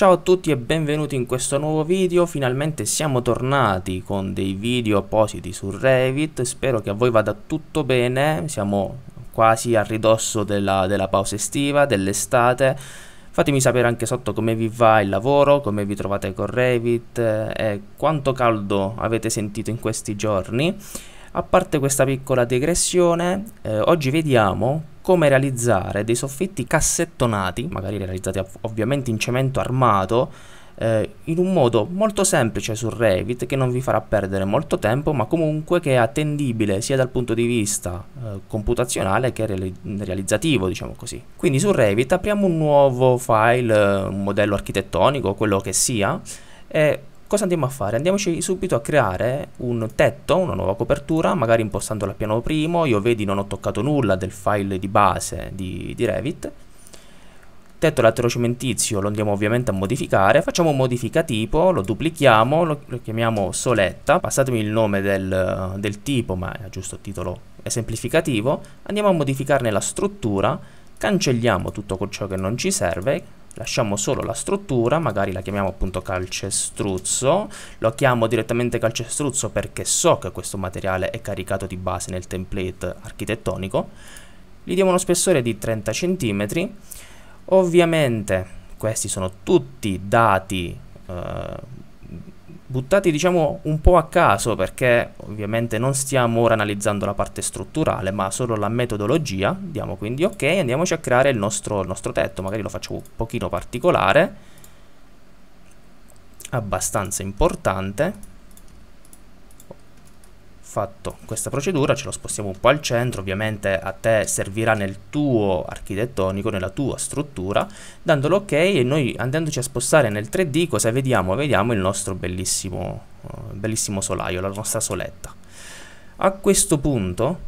Ciao a tutti e benvenuti in questo nuovo video, finalmente siamo tornati con dei video appositi su Revit, spero che a voi vada tutto bene, siamo quasi a ridosso della, della pausa estiva, dell'estate, fatemi sapere anche sotto come vi va il lavoro, come vi trovate con Revit eh, e quanto caldo avete sentito in questi giorni. A parte questa piccola digressione, eh, oggi vediamo come realizzare dei soffitti cassettonati, magari realizzati ovviamente in cemento armato, eh, in un modo molto semplice su Revit che non vi farà perdere molto tempo, ma comunque che è attendibile sia dal punto di vista eh, computazionale che reali realizzativo, diciamo così. Quindi su Revit apriamo un nuovo file, eh, un modello architettonico, quello che sia, e cosa andiamo a fare? Andiamoci subito a creare un tetto, una nuova copertura, magari impostandola al piano primo, io vedi non ho toccato nulla del file di base di, di Revit, tetto laterale cementizio lo andiamo ovviamente a modificare, facciamo un modifica tipo, lo duplichiamo, lo, lo chiamiamo soletta, passatemi il nome del, del tipo, ma è giusto titolo esemplificativo, andiamo a modificarne la struttura, cancelliamo tutto ciò che non ci serve, lasciamo solo la struttura, magari la chiamiamo appunto calcestruzzo, lo chiamo direttamente calcestruzzo perché so che questo materiale è caricato di base nel template architettonico, gli diamo uno spessore di 30 cm, ovviamente questi sono tutti dati eh, buttati diciamo un po' a caso perché ovviamente non stiamo ora analizzando la parte strutturale ma solo la metodologia diamo quindi ok e andiamoci a creare il nostro, il nostro tetto magari lo faccio un pochino particolare abbastanza importante Fatto questa procedura ce lo spostiamo un po' al centro, ovviamente a te servirà nel tuo architettonico, nella tua struttura, dandolo ok e noi andandoci a spostare nel 3D cosa vediamo? Vediamo il nostro bellissimo, eh, bellissimo solaio, la nostra soletta. A questo punto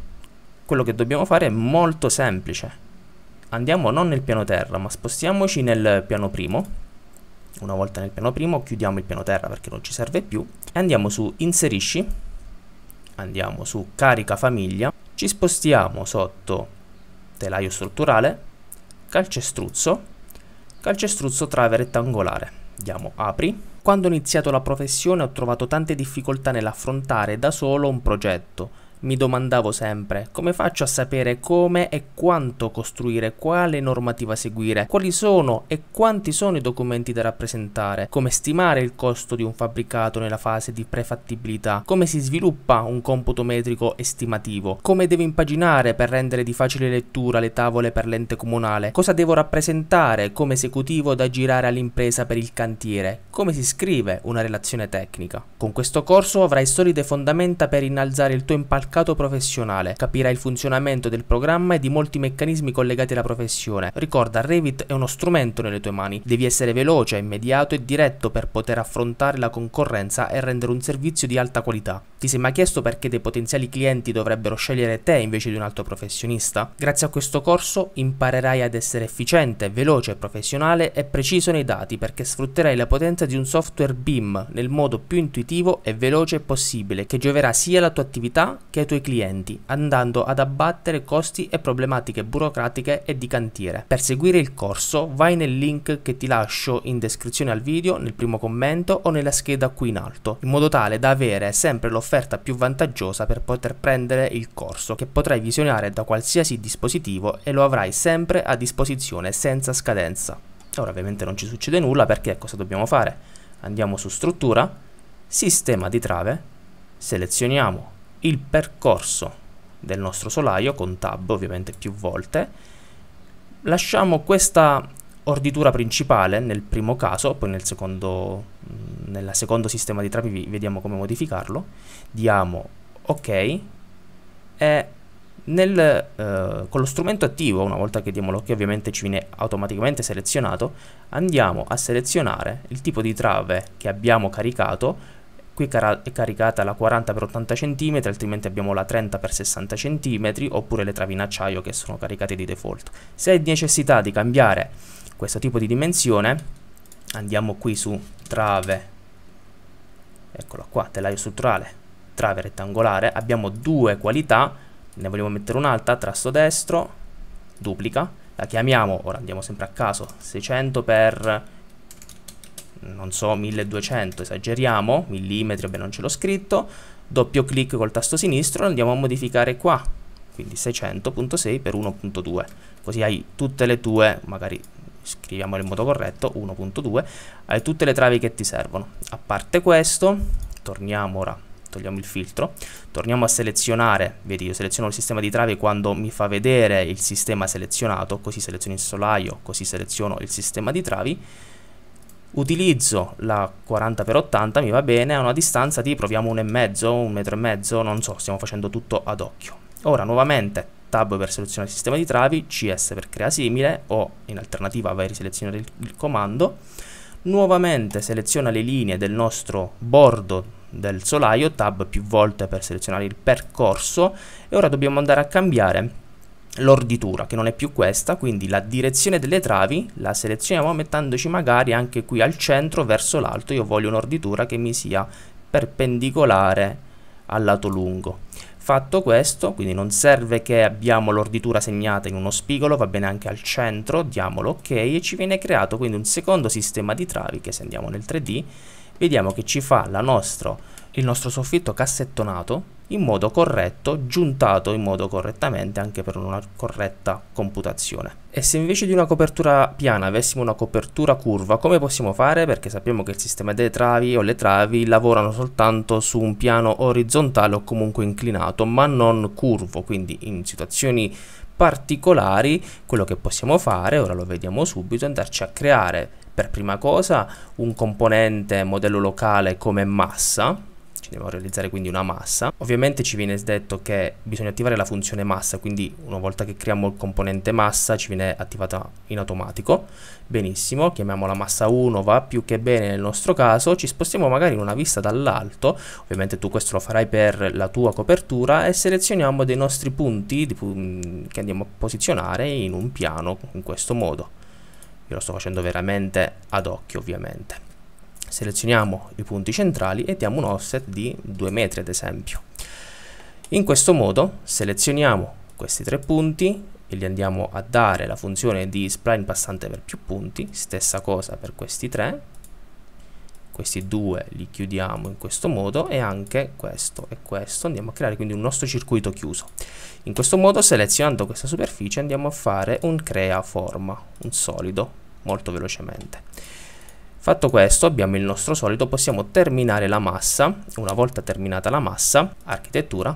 quello che dobbiamo fare è molto semplice. Andiamo non nel piano terra, ma spostiamoci nel piano primo, una volta nel piano primo chiudiamo il piano terra perché non ci serve più e andiamo su inserisci andiamo su carica famiglia, ci spostiamo sotto telaio strutturale, calcestruzzo, calcestruzzo trave rettangolare. Diamo apri. Quando ho iniziato la professione ho trovato tante difficoltà nell'affrontare da solo un progetto, mi domandavo sempre come faccio a sapere come e quanto costruire, quale normativa seguire, quali sono e quanti sono i documenti da rappresentare, come stimare il costo di un fabbricato nella fase di prefattibilità, come si sviluppa un computo metrico estimativo, come devo impaginare per rendere di facile lettura le tavole per l'ente comunale, cosa devo rappresentare come esecutivo da girare all'impresa per il cantiere, come si scrive una relazione tecnica. Con questo corso avrai solide fondamenta per innalzare il tuo impalco mercato professionale, Capirai il funzionamento del programma e di molti meccanismi collegati alla professione. Ricorda, Revit è uno strumento nelle tue mani, devi essere veloce, immediato e diretto per poter affrontare la concorrenza e rendere un servizio di alta qualità. Ti sei mai chiesto perché dei potenziali clienti dovrebbero scegliere te invece di un altro professionista? Grazie a questo corso imparerai ad essere efficiente, veloce, professionale e preciso nei dati perché sfrutterai la potenza di un software BIM nel modo più intuitivo e veloce possibile che gioverà sia alla tua attività che anche ai tuoi clienti, andando ad abbattere costi e problematiche burocratiche e di cantiere. Per seguire il corso vai nel link che ti lascio in descrizione al video, nel primo commento o nella scheda qui in alto, in modo tale da avere sempre l'offerta più vantaggiosa per poter prendere il corso, che potrai visionare da qualsiasi dispositivo e lo avrai sempre a disposizione senza scadenza. Ora ovviamente non ci succede nulla perché cosa dobbiamo fare? Andiamo su struttura, sistema di trave, selezioniamo il percorso del nostro solaio con tab ovviamente più volte lasciamo questa orditura principale nel primo caso poi nel secondo mm, nel secondo sistema di trapi vediamo come modificarlo diamo ok e nel, eh, con lo strumento attivo una volta che diamo l'ok ovviamente ci viene automaticamente selezionato andiamo a selezionare il tipo di trave che abbiamo caricato qui è caricata la 40x80 cm, altrimenti abbiamo la 30x60 cm, oppure le travi in acciaio che sono caricate di default. Se hai necessità di cambiare questo tipo di dimensione, andiamo qui su trave, eccolo qua, telaio strutturale, trave rettangolare, abbiamo due qualità, ne vogliamo mettere un'altra, trasto destro, duplica, la chiamiamo, ora andiamo sempre a caso, 600 x non so, 1200, esageriamo, millimetri, beh non ce l'ho scritto, doppio clic col tasto sinistro, andiamo a modificare qua, quindi 600.6 per 1.2, così hai tutte le tue, magari scriviamolo in modo corretto, 1.2, hai tutte le travi che ti servono. A parte questo, torniamo ora, togliamo il filtro, torniamo a selezionare, vedi io seleziono il sistema di travi quando mi fa vedere il sistema selezionato, così seleziono il solaio, così seleziono il sistema di travi, utilizzo la 40x80 mi va bene a una distanza di proviamo un e mezzo, un metro e mezzo, non so, stiamo facendo tutto ad occhio. Ora nuovamente tab per selezionare il sistema di travi, CS per crea simile o in alternativa vai a riselezionare il, il comando. Nuovamente seleziona le linee del nostro bordo del solaio, tab più volte per selezionare il percorso e ora dobbiamo andare a cambiare l'orditura che non è più questa quindi la direzione delle travi la selezioniamo mettendoci magari anche qui al centro verso l'alto io voglio un'orditura che mi sia perpendicolare al lato lungo fatto questo quindi non serve che abbiamo l'orditura segnata in uno spigolo va bene anche al centro diamolo ok e ci viene creato quindi un secondo sistema di travi che se andiamo nel 3d vediamo che ci fa la nostra il nostro soffitto cassettonato in modo corretto, giuntato in modo correttamente anche per una corretta computazione. E se invece di una copertura piana avessimo una copertura curva, come possiamo fare? Perché sappiamo che il sistema dei travi o le travi lavorano soltanto su un piano orizzontale o comunque inclinato, ma non curvo, quindi in situazioni particolari quello che possiamo fare, ora lo vediamo subito, è andarci a creare per prima cosa un componente modello locale come massa ci andiamo a realizzare quindi una massa. Ovviamente ci viene detto che bisogna attivare la funzione massa, quindi una volta che creiamo il componente massa ci viene attivata in automatico. Benissimo, chiamiamola massa 1, va più che bene nel nostro caso, ci spostiamo magari in una vista dall'alto, ovviamente tu questo lo farai per la tua copertura e selezioniamo dei nostri punti che andiamo a posizionare in un piano in questo modo. Io lo sto facendo veramente ad occhio ovviamente selezioniamo i punti centrali e diamo un offset di 2 metri ad esempio in questo modo selezioniamo questi tre punti e gli andiamo a dare la funzione di spline passante per più punti stessa cosa per questi tre questi due li chiudiamo in questo modo e anche questo e questo andiamo a creare quindi un nostro circuito chiuso in questo modo selezionando questa superficie andiamo a fare un crea forma un solido molto velocemente Fatto questo abbiamo il nostro solido, possiamo terminare la massa, una volta terminata la massa, architettura,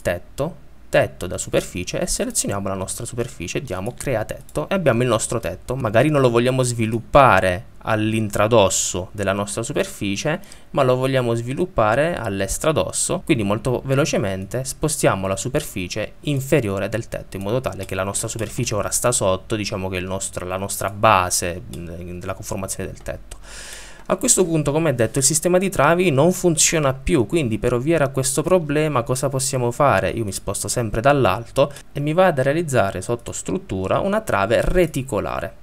tetto, tetto da superficie e selezioniamo la nostra superficie, diamo crea tetto e abbiamo il nostro tetto. Magari non lo vogliamo sviluppare all'intradosso della nostra superficie, ma lo vogliamo sviluppare all'estradosso, quindi molto velocemente spostiamo la superficie inferiore del tetto in modo tale che la nostra superficie ora sta sotto, diciamo che nostro, la nostra base della conformazione del tetto a questo punto, come detto, il sistema di travi non funziona più, quindi per ovviare a questo problema cosa possiamo fare? Io mi sposto sempre dall'alto e mi vado a realizzare sotto struttura una trave reticolare.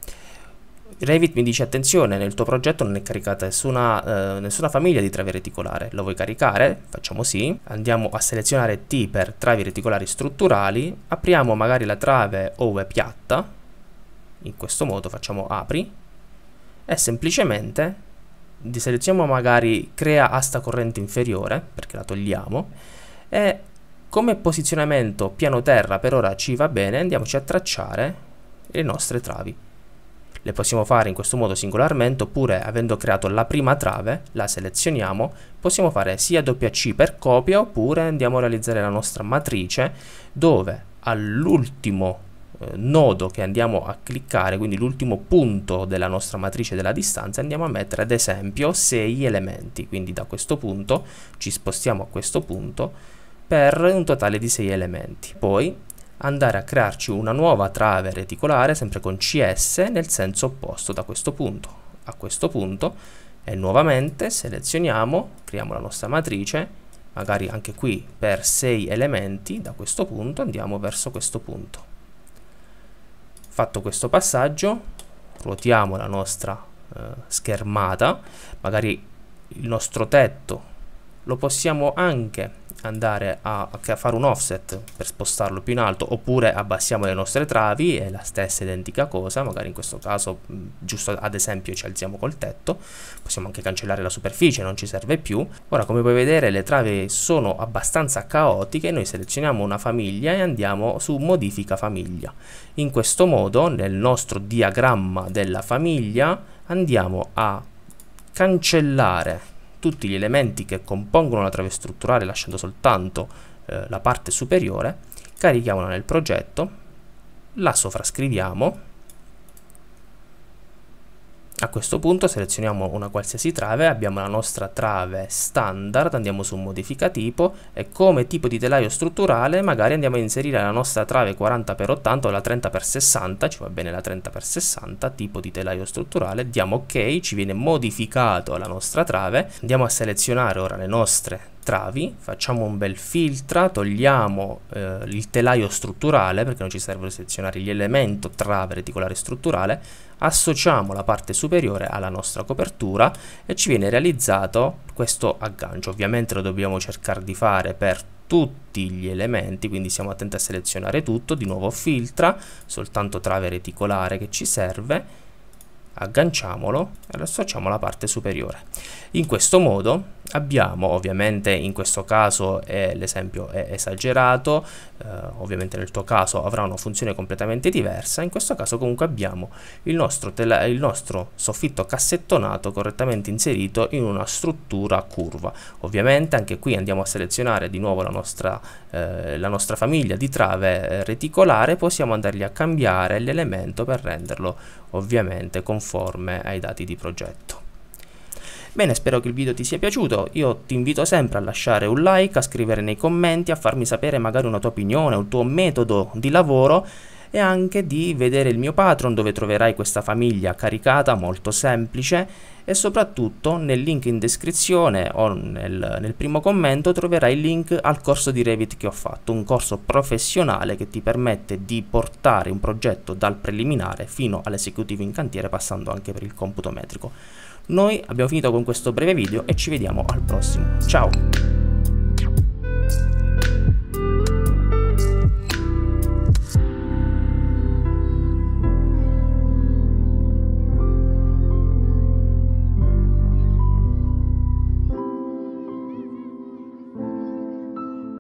Revit mi dice attenzione nel tuo progetto non è caricata nessuna, eh, nessuna, famiglia di travi reticolare lo vuoi caricare? facciamo sì andiamo a selezionare T per travi reticolari strutturali apriamo magari la trave ove piatta in questo modo facciamo apri e semplicemente diselezioniamo magari crea asta corrente inferiore, perché la togliamo, e come posizionamento piano terra per ora ci va bene, andiamoci a tracciare le nostre travi. Le possiamo fare in questo modo singolarmente oppure avendo creato la prima trave, la selezioniamo, possiamo fare sia WC per copia oppure andiamo a realizzare la nostra matrice dove all'ultimo eh, nodo che andiamo a cliccare, quindi l'ultimo punto della nostra matrice della distanza, andiamo a mettere ad esempio 6 elementi, quindi da questo punto ci spostiamo a questo punto per un totale di 6 elementi. Poi andare a crearci una nuova trave reticolare sempre con CS nel senso opposto da questo punto a questo punto e nuovamente selezioniamo, creiamo la nostra matrice magari anche qui per 6 elementi da questo punto andiamo verso questo punto Fatto questo passaggio, ruotiamo la nostra eh, schermata, magari il nostro tetto lo possiamo anche andare a, a fare un offset per spostarlo più in alto oppure abbassiamo le nostre travi è la stessa identica cosa magari in questo caso giusto ad esempio ci alziamo col tetto possiamo anche cancellare la superficie non ci serve più ora come puoi vedere le travi sono abbastanza caotiche noi selezioniamo una famiglia e andiamo su modifica famiglia in questo modo nel nostro diagramma della famiglia andiamo a cancellare tutti gli elementi che compongono la trave strutturale lasciando soltanto eh, la parte superiore, carichiamola nel progetto, la sovrascriviamo a questo punto selezioniamo una qualsiasi trave, abbiamo la nostra trave standard, andiamo su modifica tipo e come tipo di telaio strutturale magari andiamo a inserire la nostra trave 40x80 o la 30x60, ci va bene la 30x60, tipo di telaio strutturale, diamo ok, ci viene modificato la nostra trave, andiamo a selezionare ora le nostre travi, facciamo un bel filtra, togliamo eh, il telaio strutturale perché non ci serve selezionare gli elementi trave reticolare strutturale, associamo la parte superiore alla nostra copertura e ci viene realizzato questo aggancio. Ovviamente lo dobbiamo cercare di fare per tutti gli elementi, quindi siamo attenti a selezionare tutto, di nuovo filtra, soltanto trave reticolare che ci serve, agganciamolo e lo associamo alla parte superiore. In questo modo Abbiamo ovviamente in questo caso eh, l'esempio è esagerato, eh, ovviamente nel tuo caso avrà una funzione completamente diversa, in questo caso comunque abbiamo il nostro, il nostro soffitto cassettonato correttamente inserito in una struttura curva. Ovviamente anche qui andiamo a selezionare di nuovo la nostra, eh, la nostra famiglia di trave eh, reticolare, possiamo andargli a cambiare l'elemento per renderlo ovviamente conforme ai dati di progetto. Bene, spero che il video ti sia piaciuto, io ti invito sempre a lasciare un like, a scrivere nei commenti, a farmi sapere magari una tua opinione, un tuo metodo di lavoro e anche di vedere il mio Patreon dove troverai questa famiglia caricata molto semplice e soprattutto nel link in descrizione o nel, nel primo commento troverai il link al corso di Revit che ho fatto, un corso professionale che ti permette di portare un progetto dal preliminare fino all'esecutivo in cantiere passando anche per il computo metrico. Noi abbiamo finito con questo breve video e ci vediamo al prossimo. Ciao!